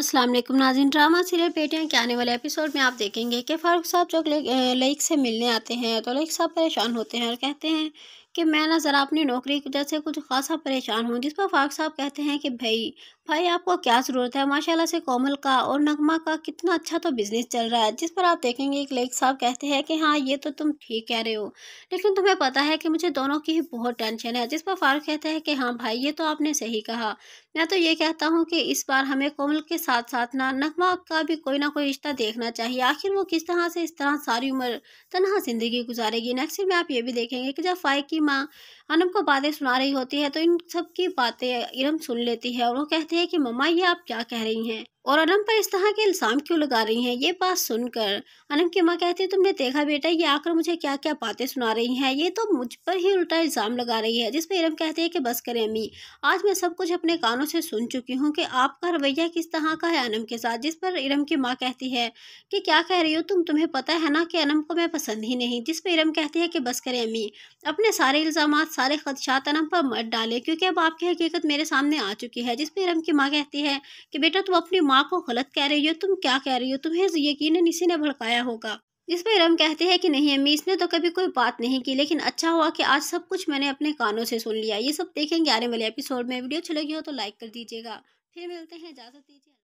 असलम नाजिन drama serial बेटियाँ के आने वाले एपिसोड में आप देखेंगे कि फारूक साहब जो लईक से मिलने आते हैं तो लईक साहब परेशान होते हैं और कहते हैं कि मैं ना ज़रा अपनी नौकरी की वजह से कुछ खासा परेशान हूँ जिस पर फारूक साहब कहते हैं कि भाई भाई आपको क्या ज़रूरत है माशाल्लाह से कोमल का और नगमा का कितना अच्छा तो बिज़नेस चल रहा है जिस पर आप देखेंगे एक लेख साहब कहते हैं कि हाँ ये तो तुम ठीक कह रहे हो लेकिन तुम्हें पता है कि मुझे दोनों की ही बहुत टेंशन है जिस पर फारूक कहते हैं कि हाँ भाई ये तो आपने सही कहा मैं तो ये कहता हूँ कि इस बार हमें कोमल के साथ साथ ना नगमा का भी कोई ना कोई रिश्ता देखना चाहिए आखिर वो किस तरह से इस तरह सारी उम्र तनहा ज़िंदगी गुजारेगी नेक्स्ट में आप ये भी देखेंगे कि जब फाइक की की माँ अनम को बातें सुना रही होती है तो इन सब की बातें इरम सुन लेती है और वो कहती है कि मम्मा ये आप क्या कह रही हैं और अनम पर इस तरह के इल्ज़ाम क्यों लगा रही हैं ये बात सुनकर अनम की माँ कहती है तुमने देखा बेटा ये आकर मुझे क्या क्या बातें सुना रही हैं ये तो मुझ पर ही उल्टा इल्ज़ाम लगा रही है जिस पर इरम कहती है कि बस करें अम्मी आज मैं सब कुछ अपने कानों से सुन चुकी हूँ कि आपका रवैया किस तरह का है अनम के साथ जिस पर इरम की माँ कहती है कि क्या कह रही हो तुम तुम्हें पता है ना कि अनम को मैं पसंद ही नहीं जिस पर इरम कहती है कि बस करें अम्मी अपने सारे इल्ज़ाम सारे खदशात अनम पर मत डाले क्योंकि अब आपकी हकीकत मेरे सामने आ चुकी है जिस पर इरम की माँ कहती है कि बेटा तुम अपनी माँ को गलत कह रही हो तुम क्या कह रही हो तुम्हें यकीन इसी ने भड़काया होगा इस पर रम कहते हैं कि नहीं अम्मी इसने तो कभी कोई बात नहीं की लेकिन अच्छा हुआ कि आज सब कुछ मैंने अपने कानों से सुन लिया ये सब देखेंगे आने वाले एपिसोड में वीडियो अच्छी लगी हो तो लाइक कर दीजिएगा फिर मिलते हैं इजाज़त दीजिए